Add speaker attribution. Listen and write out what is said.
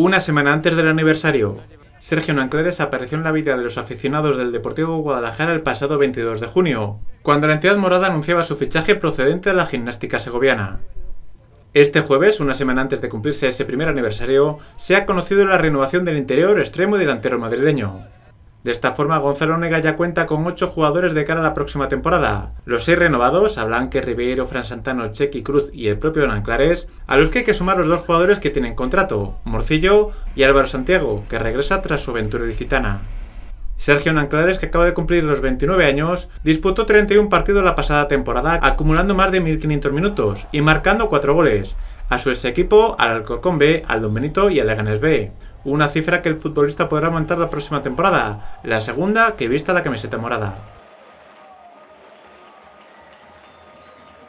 Speaker 1: Una semana antes del aniversario, Sergio Nanclares apareció en la vida de los aficionados del Deportivo Guadalajara el pasado 22 de junio, cuando la entidad morada anunciaba su fichaje procedente de la gimnástica segoviana. Este jueves, una semana antes de cumplirse ese primer aniversario, se ha conocido la renovación del interior extremo delantero madrileño. De esta forma, Gonzalo Onega ya cuenta con 8 jugadores de cara a la próxima temporada. Los 6 renovados, Blanque, Ribeiro, Fran Santano, Chequi Cruz y el propio Nanclares, a los que hay que sumar los dos jugadores que tienen contrato, Morcillo y Álvaro Santiago, que regresa tras su aventura licitana. Sergio Nanclares, que acaba de cumplir los 29 años, disputó 31 partidos la pasada temporada, acumulando más de 1.500 minutos y marcando 4 goles, a su ex equipo, al Alcorcón B, al Don Benito y al Leganés B. Una cifra que el futbolista podrá aumentar la próxima temporada, la segunda que vista la camiseta morada.